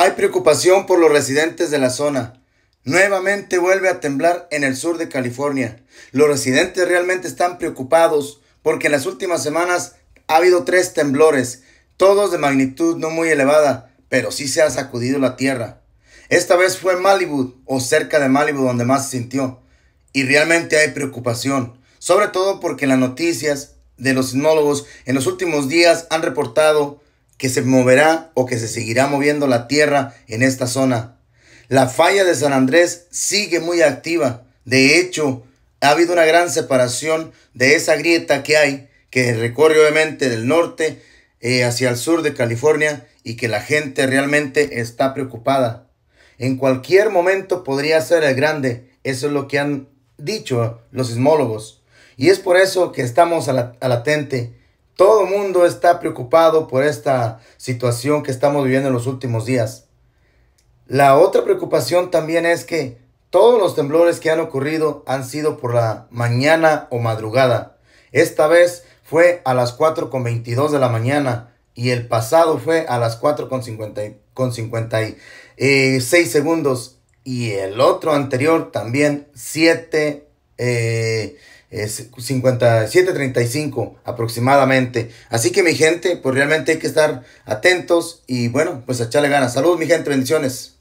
Hay preocupación por los residentes de la zona. Nuevamente vuelve a temblar en el sur de California. Los residentes realmente están preocupados porque en las últimas semanas ha habido tres temblores, todos de magnitud no muy elevada, pero sí se ha sacudido la tierra. Esta vez fue en Malibu o cerca de Malibu donde más se sintió. Y realmente hay preocupación, sobre todo porque las noticias de los sismólogos en los últimos días han reportado que se moverá o que se seguirá moviendo la tierra en esta zona. La falla de San Andrés sigue muy activa. De hecho, ha habido una gran separación de esa grieta que hay, que recorre obviamente del norte eh, hacia el sur de California y que la gente realmente está preocupada. En cualquier momento podría ser el grande. Eso es lo que han dicho los sismólogos. Y es por eso que estamos a la atente todo el mundo está preocupado por esta situación que estamos viviendo en los últimos días. La otra preocupación también es que todos los temblores que han ocurrido han sido por la mañana o madrugada. Esta vez fue a las 4.22 de la mañana y el pasado fue a las 4.56 con 6 eh, segundos y el otro anterior también 7 eh, es 57.35 aproximadamente. Así que mi gente, pues realmente hay que estar atentos y bueno, pues echarle ganas. Saludos mi gente, bendiciones.